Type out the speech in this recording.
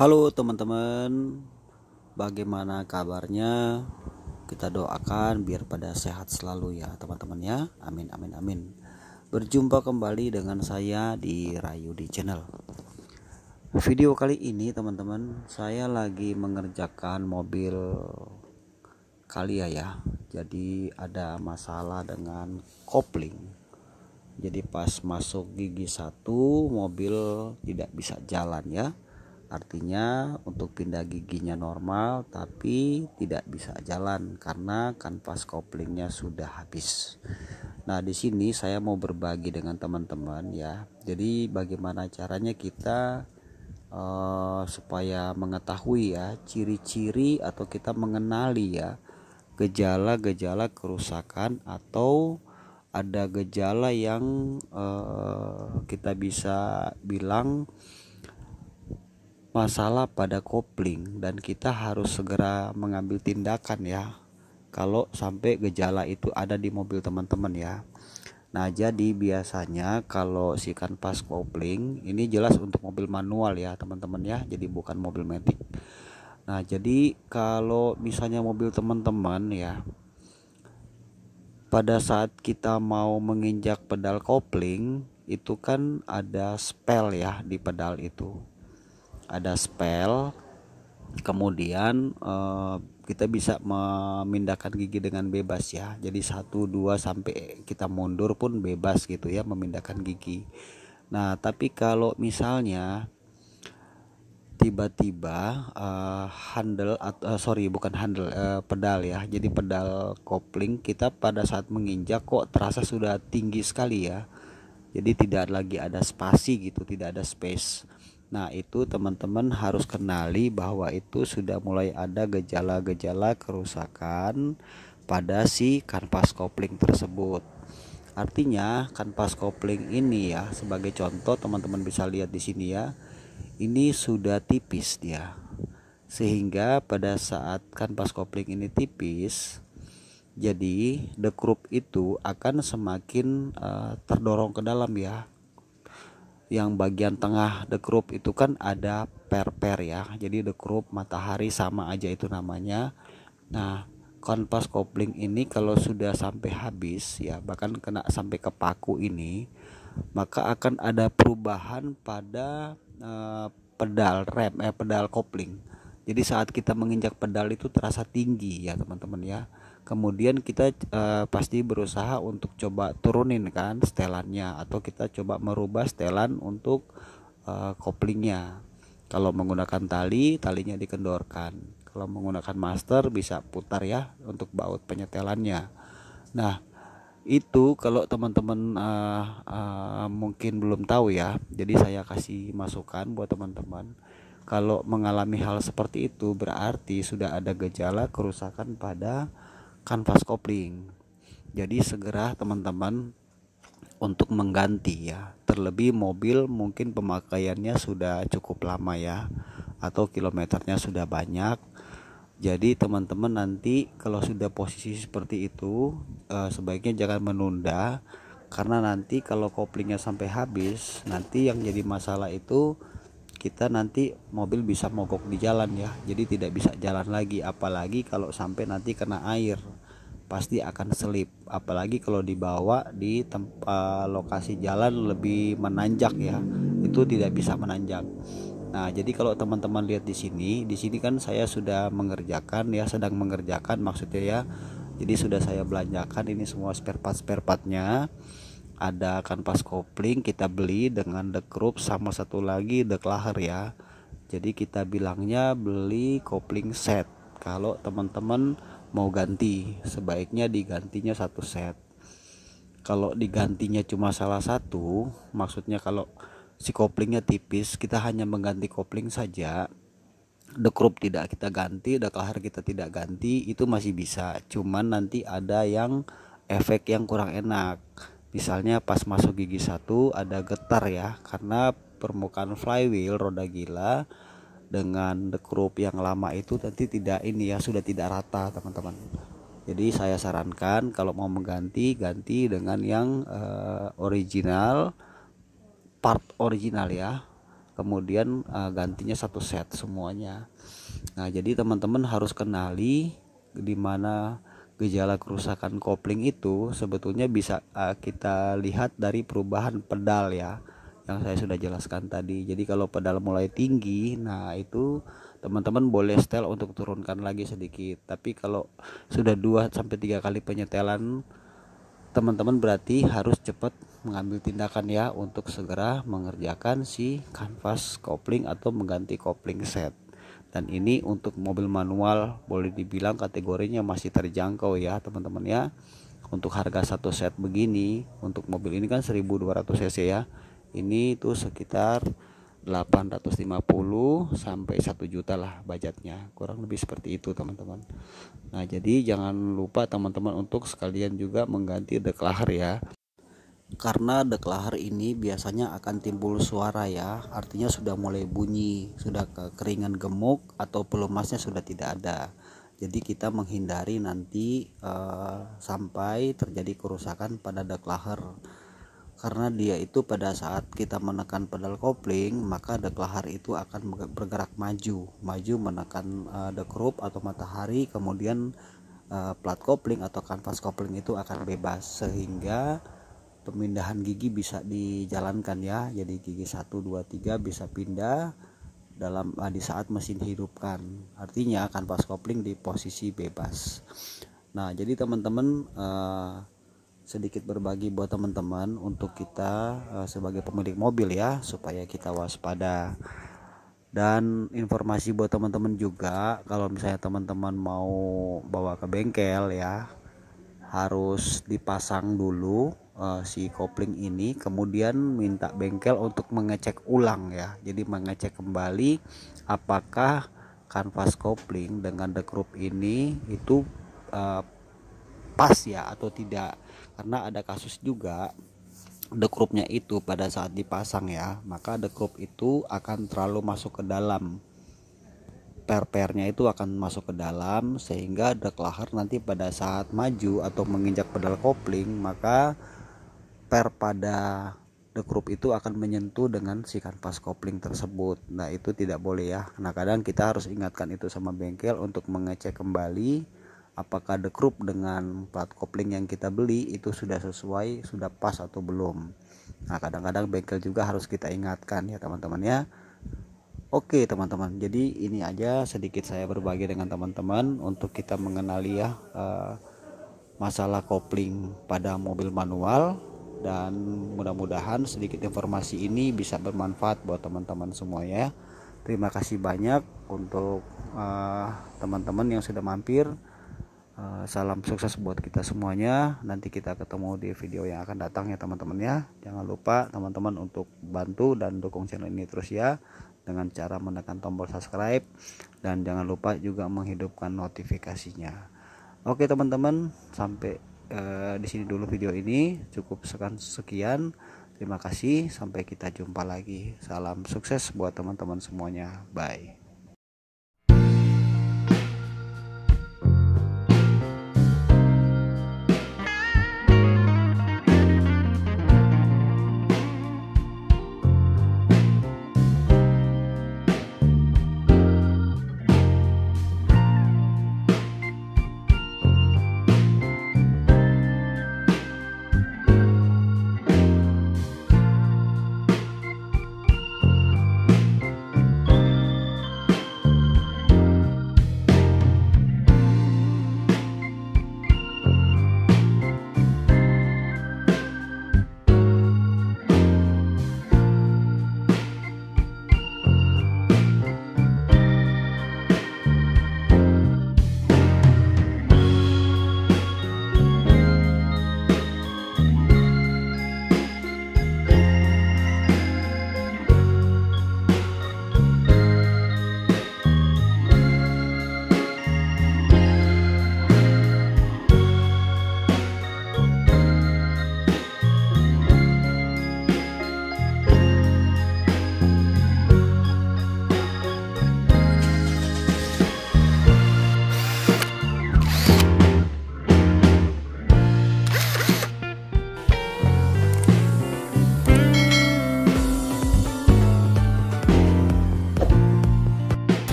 Halo teman-teman, bagaimana kabarnya? Kita doakan biar pada sehat selalu ya teman-teman ya. Amin amin amin. Berjumpa kembali dengan saya di Rayudi Channel. Video kali ini teman-teman, saya lagi mengerjakan mobil ya ya. Jadi ada masalah dengan kopling. Jadi pas masuk gigi satu mobil tidak bisa jalan ya Artinya untuk pindah giginya normal tapi tidak bisa jalan karena kanvas koplingnya sudah habis. Nah, di sini saya mau berbagi dengan teman-teman ya. Jadi bagaimana caranya kita uh, supaya mengetahui ya ciri-ciri atau kita mengenali ya gejala-gejala kerusakan atau ada gejala yang uh, kita bisa bilang masalah pada kopling dan kita harus segera mengambil tindakan ya kalau sampai gejala itu ada di mobil teman-teman ya Nah jadi biasanya kalau si kanvas kopling ini jelas untuk mobil manual ya teman-teman ya jadi bukan mobil metik Nah jadi kalau misalnya mobil teman-teman ya pada saat kita mau menginjak pedal kopling itu kan ada spell ya di pedal itu ada spell kemudian eh, kita bisa memindahkan gigi dengan bebas ya jadi 1 2 sampai kita mundur pun bebas gitu ya memindahkan gigi nah tapi kalau misalnya tiba-tiba uh, handle atau uh, eh, sorry bukan handle uh, pedal ya jadi pedal kopling kita pada saat menginjak kok terasa sudah tinggi sekali ya jadi tidak lagi ada spasi gitu tidak ada space Nah, itu teman-teman harus kenali bahwa itu sudah mulai ada gejala-gejala kerusakan pada si kanvas kopling tersebut. Artinya, kanvas kopling ini ya, sebagai contoh teman-teman bisa lihat di sini ya. Ini sudah tipis dia. Sehingga pada saat kanvas kopling ini tipis, jadi the group itu akan semakin uh, terdorong ke dalam ya yang bagian tengah the group itu kan ada per-per ya jadi the group matahari sama aja itu namanya nah kanvas kopling ini kalau sudah sampai habis ya bahkan kena sampai ke paku ini maka akan ada perubahan pada eh, pedal rem eh pedal kopling jadi saat kita menginjak pedal itu terasa tinggi ya teman-teman ya kemudian kita uh, pasti berusaha untuk coba turunin kan setelannya atau kita coba merubah setelan untuk uh, koplingnya kalau menggunakan tali talinya dikendorkan kalau menggunakan master bisa putar ya untuk baut penyetelannya nah itu kalau teman-teman uh, uh, mungkin belum tahu ya jadi saya kasih masukan buat teman-teman kalau mengalami hal seperti itu berarti sudah ada gejala kerusakan pada kanvas kopling jadi segera teman-teman untuk mengganti ya terlebih mobil mungkin pemakaiannya sudah cukup lama ya atau kilometernya sudah banyak jadi teman-teman nanti kalau sudah posisi seperti itu eh, sebaiknya jangan menunda karena nanti kalau koplingnya sampai habis nanti yang jadi masalah itu kita nanti mobil bisa mogok di jalan ya jadi tidak bisa jalan lagi apalagi kalau sampai nanti kena air pasti akan selip apalagi kalau dibawa di tempat eh, lokasi jalan lebih menanjak ya itu tidak bisa menanjak nah jadi kalau teman-teman lihat di sini di sini kan saya sudah mengerjakan ya sedang mengerjakan maksudnya ya jadi sudah saya belanjakan ini semua spare part spare partnya ada kanvas kopling kita beli dengan the group sama satu lagi the deklaher ya jadi kita bilangnya beli kopling set kalau teman-teman mau ganti sebaiknya digantinya satu set kalau digantinya cuma salah satu maksudnya kalau si koplingnya tipis kita hanya mengganti kopling saja the group tidak kita ganti the deklaher kita tidak ganti itu masih bisa cuman nanti ada yang efek yang kurang enak misalnya pas masuk gigi satu ada getar ya karena permukaan flywheel roda gila dengan the group yang lama itu nanti tidak ini ya sudah tidak rata teman-teman jadi saya sarankan kalau mau mengganti ganti dengan yang uh, original part original ya kemudian uh, gantinya satu set semuanya nah jadi teman-teman harus kenali dimana mana gejala kerusakan kopling itu sebetulnya bisa uh, kita lihat dari perubahan pedal ya yang saya sudah jelaskan tadi. Jadi kalau pedal mulai tinggi, nah itu teman-teman boleh setel untuk turunkan lagi sedikit. Tapi kalau sudah 2 3 kali penyetelan teman-teman berarti harus cepat mengambil tindakan ya untuk segera mengerjakan si kanvas kopling atau mengganti kopling set dan ini untuk mobil manual boleh dibilang kategorinya masih terjangkau ya teman-teman ya untuk harga satu set begini untuk mobil ini kan 1200 cc ya ini itu sekitar 850 sampai 1 juta lah budgetnya kurang lebih seperti itu teman-teman nah jadi jangan lupa teman-teman untuk sekalian juga mengganti deklar ya karena deklahar ini biasanya akan timbul suara ya artinya sudah mulai bunyi sudah keringan gemuk atau pelumasnya sudah tidak ada jadi kita menghindari nanti uh, sampai terjadi kerusakan pada deklahar karena dia itu pada saat kita menekan pedal kopling maka deklahar itu akan bergerak maju maju menekan uh, eh, dekrup atau matahari kemudian uh, plat kopling atau kanvas kopling itu akan bebas sehingga pemindahan gigi bisa dijalankan ya jadi gigi 1 2 3 bisa pindah dalam ah, di saat mesin hidupkan artinya akan pas kopling di posisi bebas nah jadi teman-teman eh, sedikit berbagi buat teman-teman untuk kita eh, sebagai pemilik mobil ya supaya kita waspada dan informasi buat teman-teman juga kalau misalnya teman-teman mau bawa ke bengkel ya harus dipasang dulu uh, si kopling ini kemudian minta bengkel untuk mengecek ulang ya jadi mengecek kembali apakah kanvas kopling dengan the group ini itu uh, pas ya atau tidak karena ada kasus juga the groupnya itu pada saat dipasang ya maka the group itu akan terlalu masuk ke dalam per-pernya itu akan masuk ke dalam sehingga deklaher nanti pada saat maju atau menginjak pedal kopling maka per pada the group itu akan menyentuh dengan si kanvas kopling tersebut nah itu tidak boleh ya nah kadang kita harus ingatkan itu sama bengkel untuk mengecek kembali apakah the group dengan plat kopling yang kita beli itu sudah sesuai sudah pas atau belum nah kadang-kadang bengkel juga harus kita ingatkan ya teman-teman ya Oke teman-teman, jadi ini aja sedikit saya berbagi dengan teman-teman untuk kita mengenali ya uh, masalah kopling pada mobil manual dan mudah-mudahan sedikit informasi ini bisa bermanfaat buat teman-teman semua ya terima kasih banyak untuk eh, teman-teman uh, yang sudah mampir uh, salam sukses buat kita semuanya nanti kita ketemu di video yang akan datang ya teman-teman ya jangan lupa teman-teman untuk bantu dan dukung channel ini terus ya dengan cara menekan tombol subscribe dan jangan lupa juga menghidupkan notifikasinya oke teman-teman sampai eh, di sini dulu video ini cukup sekian sekian terima kasih sampai kita jumpa lagi salam sukses buat teman-teman semuanya bye